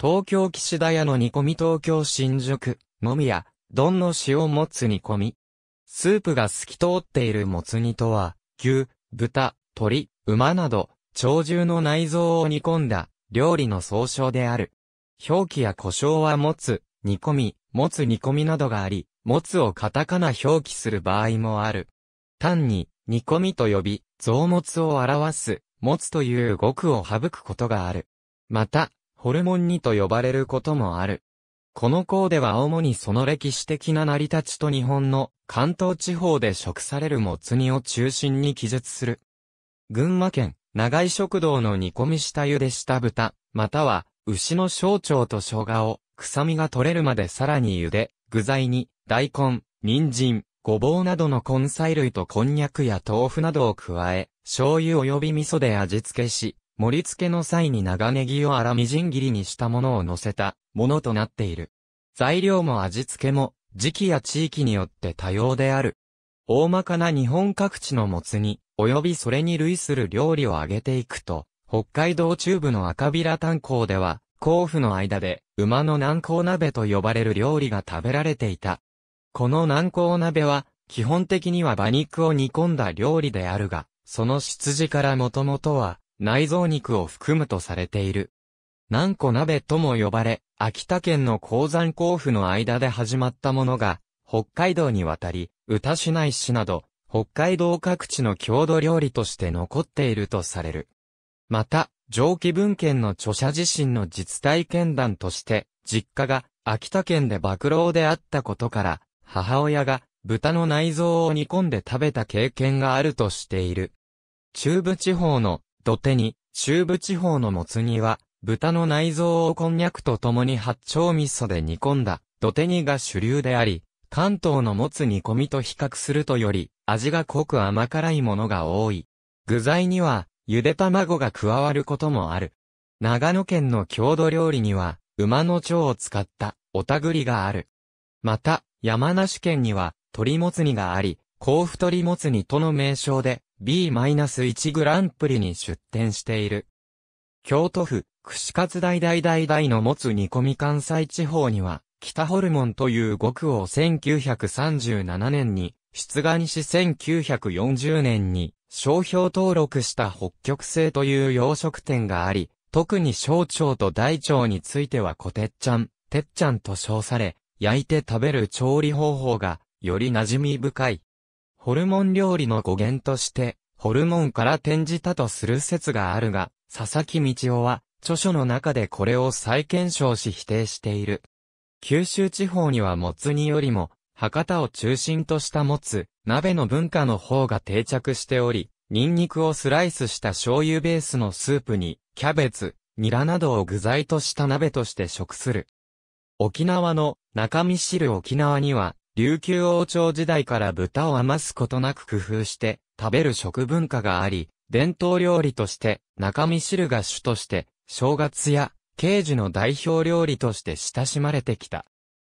東京岸田屋の煮込み東京新宿、もみや、丼の塩もつ煮込み。スープが透き通っているもつ煮とは、牛、豚、鶏、馬など、鳥獣の内臓を煮込んだ、料理の総称である。表記や故障はもつ、煮込み、もつ煮込みなどがあり、もつをカタカナ表記する場合もある。単に、煮込みと呼び、増物を表す、もつという語句を省くことがある。また、ホルモン煮と呼ばれることもある。この項では主にその歴史的な成り立ちと日本の関東地方で食されるもつ煮を中心に記述する。群馬県、長井食堂の煮込み下湯でした豚、または牛の小腸と生姜を臭みが取れるまでさらに茹で、具材に大根、人参、ごぼうなどの根菜類とこんにゃくや豆腐などを加え、醤油及び味噌で味付けし、盛り付けの際に長ネギを粗みじん切りにしたものを乗せたものとなっている。材料も味付けも時期や地域によって多様である。大まかな日本各地のもつ煮、及びそれに類する料理を挙げていくと、北海道中部の赤平炭鉱では、甲府の間で、馬の南高鍋と呼ばれる料理が食べられていた。この南高鍋は、基本的には馬肉を煮込んだ料理であるが、その羊からもともとは、内臓肉を含むとされている。南湖鍋とも呼ばれ、秋田県の鉱山交付の間で始まったものが、北海道に渡り、歌市内市など、北海道各地の郷土料理として残っているとされる。また、上記文献の著者自身の実体験談として、実家が秋田県で馬露であったことから、母親が豚の内臓を煮込んで食べた経験があるとしている。中部地方の土手に、中部地方のもつ煮は、豚の内臓をこんにゃくと共に八丁味噌で煮込んだ、土手煮が主流であり、関東のもつ煮込みと比較するとより、味が濃く甘辛いものが多い。具材には、ゆで卵が加わることもある。長野県の郷土料理には、馬の蝶を使った、おたぐりがある。また、山梨県には、鶏もつ煮があり、甲取りもつ煮との名称で B-1 グランプリに出展している。京都府、串カツ大大大大の持つ煮込み関西地方には、北ホルモンという極を1937年に、出願し1940年に、商標登録した北極星という洋食店があり、特に小腸と大腸についてはこてっちゃん、てっちゃんと称され、焼いて食べる調理方法が、より馴染み深い。ホルモン料理の語源として、ホルモンから転じたとする説があるが、佐々木道夫は、著書の中でこれを再検証し否定している。九州地方にはもつ煮よりも、博多を中心としたもつ、鍋の文化の方が定着しており、ニンニクをスライスした醤油ベースのスープに、キャベツ、ニラなどを具材とした鍋として食する。沖縄の中身汁沖縄には、琉球王朝時代から豚を余すことなく工夫して食べる食文化があり、伝統料理として中身汁が主として正月や刑事の代表料理として親しまれてきた。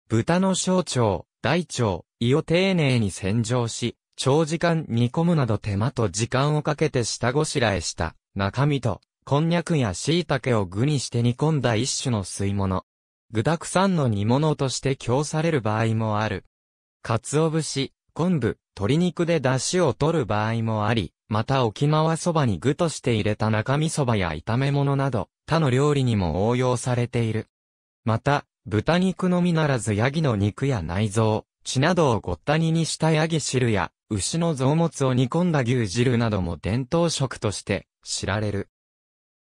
豚の小腸、大腸、胃を丁寧に洗浄し、長時間煮込むなど手間と時間をかけて下ごしらえした中身と、こんにゃくや椎茸を具にして煮込んだ一種の吸い物。具沢山の煮物として供される場合もある。鰹節、昆布、鶏肉で出汁を取る場合もあり、また沖縄そばに具として入れた中身そばや炒め物など、他の料理にも応用されている。また、豚肉のみならずヤギの肉や内臓、血などをごった煮にしたヤギ汁や、牛の臓物を煮込んだ牛汁なども伝統食として知られる。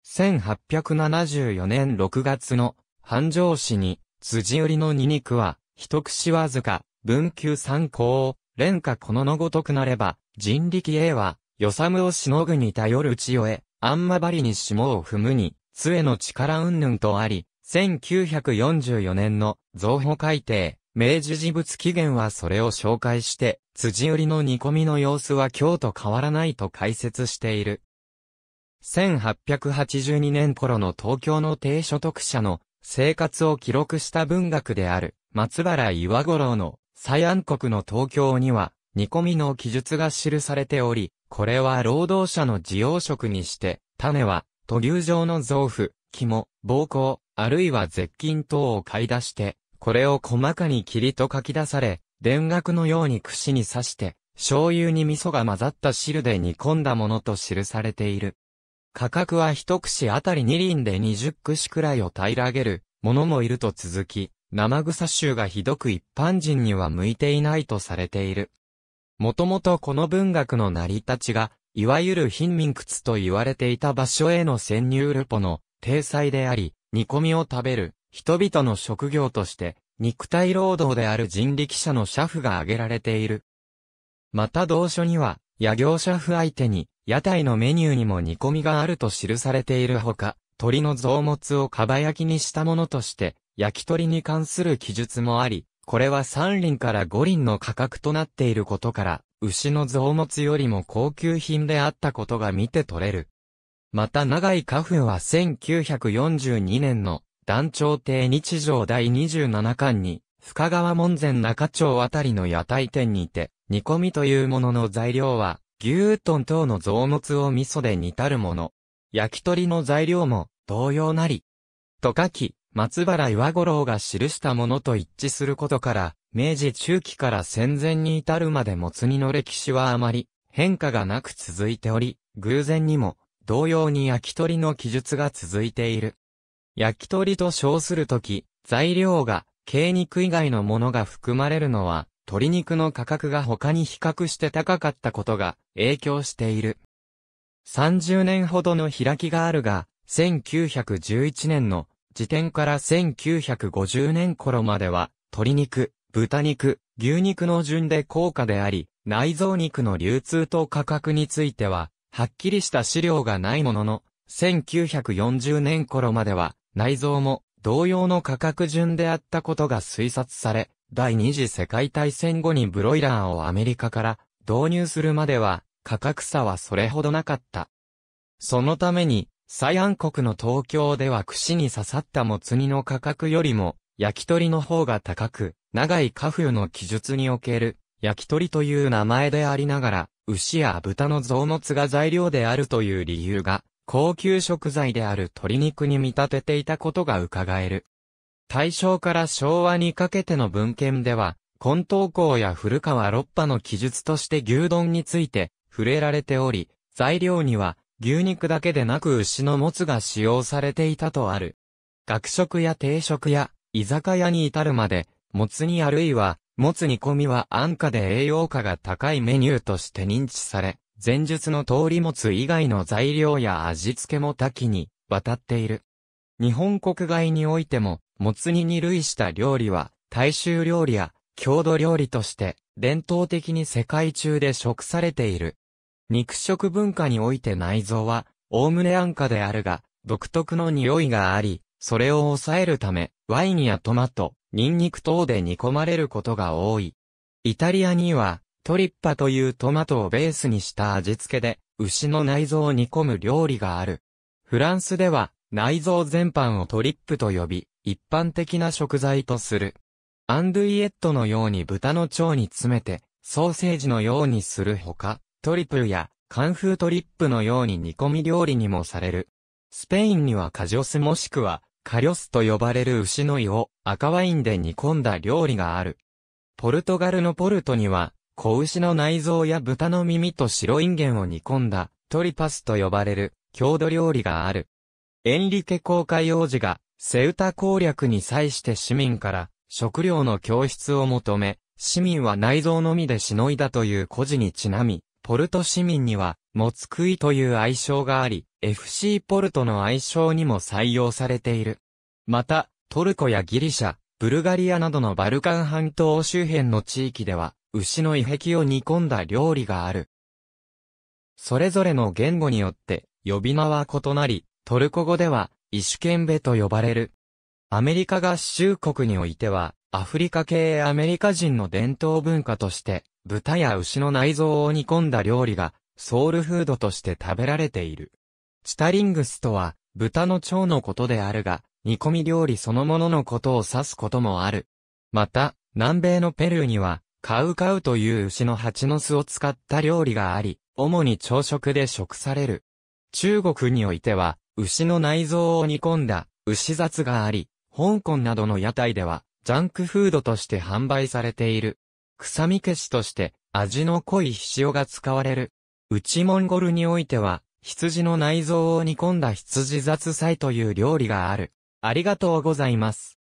1874年6月の繁盛市に、辻売りの煮肉は、一串わずか、文久三考、連下こののごとくなれば、人力 A は、よさむをしのぐに頼る千代へ、あんまばりに霜を踏むに、杖の力うんぬんとあり、1944年の造法改定、明治事物起源はそれを紹介して、辻売りの煮込みの様子は今日と変わらないと解説している。1882年頃の東京の低所得者の生活を記録した文学である松原岩五郎の西安国の東京には、煮込みの記述が記されており、これは労働者の自要食にして、種は、途牛状の臓腑、肝、膀胱、あるいは絶菌等を買い出して、これを細かに霧と書き出され、田楽のように串に刺して、醤油に味噌が混ざった汁で煮込んだものと記されている。価格は一串あたり二輪で二十串くらいを平らげる、ものもいると続き、生草臭がひどく一般人には向いていないとされている。もともとこの文学の成り立ちが、いわゆる貧民屈と言われていた場所への潜入ルポの体裁であり、煮込みを食べる人々の職業として、肉体労働である人力車の車夫が挙げられている。また同書には、野行車夫相手に、屋台のメニューにも煮込みがあると記されているほか、鳥の臓物をかば焼きにしたものとして、焼き鳥に関する記述もあり、これは3輪から5輪の価格となっていることから、牛の臓物よりも高級品であったことが見て取れる。また長井花粉は1942年の団長亭日常第27巻に、深川門前中町あたりの屋台店にて、煮込みというものの材料は、牛どん等の臓物を味噌で煮たるもの。焼き鳥の材料も同様なり。と書き、松原岩五郎が記したものと一致することから、明治中期から戦前に至るまでもつ煮の歴史はあまり変化がなく続いており、偶然にも同様に焼き鳥の記述が続いている。焼き鳥と称するとき、材料が、鶏肉以外のものが含まれるのは、鶏肉の価格が他に比較して高かったことが影響している。30年ほどの開きがあるが、1911年の時点から1950年頃までは、鶏肉、豚肉、牛肉の順で高価であり、内臓肉の流通と価格については、はっきりした資料がないものの、1940年頃までは、内臓も同様の価格順であったことが推察され、第二次世界大戦後にブロイラーをアメリカから導入するまでは、価格差はそれほどなかった。そのために、西安国の東京では串に刺さったもつ煮の価格よりも、焼き鳥の方が高く、長い家風の記述における、焼き鳥という名前でありながら、牛や豚の臓物が材料であるという理由が、高級食材である鶏肉に見立てていたことが伺える。大正から昭和にかけての文献では、根東港や古川六波の記述として牛丼について、触れられており、材料には牛肉だけでなく牛のもつが使用されていたとある。学食や定食や居酒屋に至るまで、もつ煮あるいは、もつ煮込みは安価で栄養価が高いメニューとして認知され、前述の通りもつ以外の材料や味付けも多岐に渡っている。日本国外においても、もつ煮に類した料理は、大衆料理や郷土料理として、伝統的に世界中で食されている。肉食文化において内臓は、おおむね安価であるが、独特の匂いがあり、それを抑えるため、ワインやトマト、ニンニク等で煮込まれることが多い。イタリアには、トリッパというトマトをベースにした味付けで、牛の内臓を煮込む料理がある。フランスでは、内臓全般をトリップと呼び、一般的な食材とする。アンドゥイエットのように豚の腸に詰めて、ソーセージのようにするほか、トリプルやカンフートリップのように煮込み料理にもされる。スペインにはカジョスもしくはカリョスと呼ばれる牛の胃を赤ワインで煮込んだ料理がある。ポルトガルのポルトには子牛の内臓や豚の耳と白いんげんを煮込んだトリパスと呼ばれる郷土料理がある。エンリケ公会王子がセウタ攻略に際して市民から食料の供出を求め、市民は内臓のみでしのいだという故事にちなみ、ポルト市民には、モツクイという愛称があり、FC ポルトの愛称にも採用されている。また、トルコやギリシャ、ブルガリアなどのバルカン半島周辺の地域では、牛の遺壁を煮込んだ料理がある。それぞれの言語によって、呼び名は異なり、トルコ語では、イシュケンベと呼ばれる。アメリカ合衆国においては、アフリカ系アメリカ人の伝統文化として、豚や牛の内臓を煮込んだ料理が、ソウルフードとして食べられている。チタリングスとは、豚の腸のことであるが、煮込み料理そのもののことを指すこともある。また、南米のペルーには、カウカウという牛の蜂の巣を使った料理があり、主に朝食で食される。中国においては、牛の内臓を煮込んだ、牛雑があり、香港などの屋台では、ジャンクフードとして販売されている。臭み消しとして味の濃い塩が使われる。内モンゴルにおいては、羊の内臓を煮込んだ羊雑菜という料理がある。ありがとうございます。